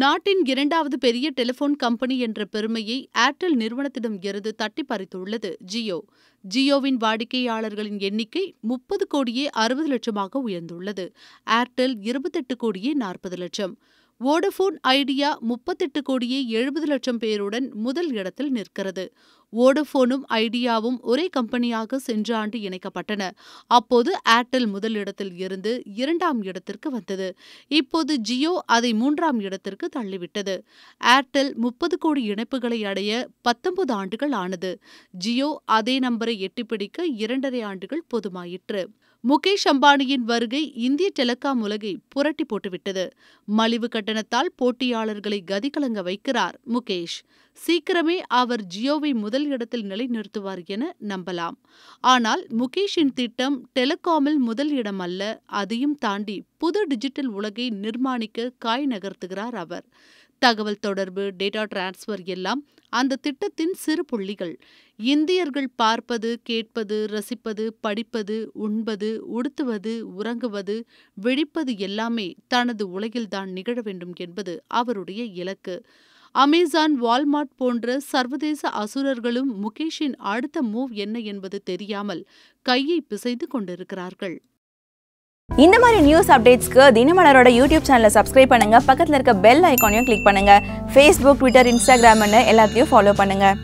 நாட்டின் இரண்டாவது பெரிய டெலிபோன் கம்பெனி என்ற பெருமையை ஏர்டெல் நிறுவனத்திடம் இருந்து தட்டி பறித்துள்ளது ஜியோ ஜியோவின் வாடிக்கையாளர்களின் எண்ணிக்கை முப்பது கோடியே அறுபது லட்சமாக உயர்ந்துள்ளது ஏர்டெல் இருபத்தெட்டு கோடியே நாற்பது லட்சம் வோடஃபோன் ஐடியா முப்பத்தெட்டு கோடியே எழுபது லட்சம் பேருடன் முதல் இடத்தில் நிற்கிறது வோடஃபோனும் ஐடியாவும் ஒரே கம்பெனியாக சென்ற ஆண்டு இணைக்கப்பட்டன அப்போது ஏர்டெல் முதலிடத்தில் இருந்து இரண்டாம் இடத்திற்கு வந்தது இப்போது ஜியோ அதை மூன்றாம் இடத்திற்கு தள்ளிவிட்டது ஏர்டெல் முப்பது கோடி இணைப்புகளை அடைய பத்தொன்பது ஆண்டுகள் ஆனது ஜியோ அதே நம்பரை எட்டிப்பிடிக்க இரண்டரை ஆண்டுகள் போதுமாயிற்று முகேஷ் அம்பானியின் வருகை இந்திய டெலிகாம் உலகை புரட்டி போட்டுவிட்டது மலிவு கட்டணத்தால் போட்டியாளர்களை கதிகலங்க வைக்கிறார் முகேஷ் சீக்கிரமே அவர் ஜியோவை முதல் இடத்தில் நிலைநிறுத்துவார் என நம்பலாம் ஆனால் முகேஷின் திட்டம் டெலிகாமில் முதல் இடம் அல்ல அதையும் தாண்டி புது டிஜிட்டல் உலகை நிர்மாணிக்க காய் நகர்த்துகிறார் அவர் தகவல் தொடர்பு டேட்டா டிரான்ஸ்ஃபர் எல்லாம் அந்த திட்டத்தின் சிறு புள்ளிகள் இந்தியர்கள் பார்ப்பது கேட்பது ரசிப்பது படிப்பது உண்பது உடுத்துவது உறங்குவது விழிப்பது எல்லாமே தனது உலகில்தான் நிகழ வேண்டும் என்பது அவருடைய இலக்கு அமேசான் வால்மார்ட் போன்ற சர்வதேச அசுரர்களும் முகேஷின் அடுத்த மூவ் என்ன என்பது தெரியாமல் கையை பிசைந்து கொண்டிருக்கிறார்கள் இந்த மாதிரி நியூஸ் அப்டேட்ஸ்க்கு தினமலரோட யூடியூப் சேனலை சப்ஸ்கிரைப் பண்ணுங்க பக்கத்தில் இருக்க பெல் ஐக்கானையும் கிளிக் பண்ணுங்க ஃபேஸ்புக் ட்விட்டர் இன்ஸ்டாகிராம்னு எல்லாத்தையும் ஃபாலோ பண்ணுங்க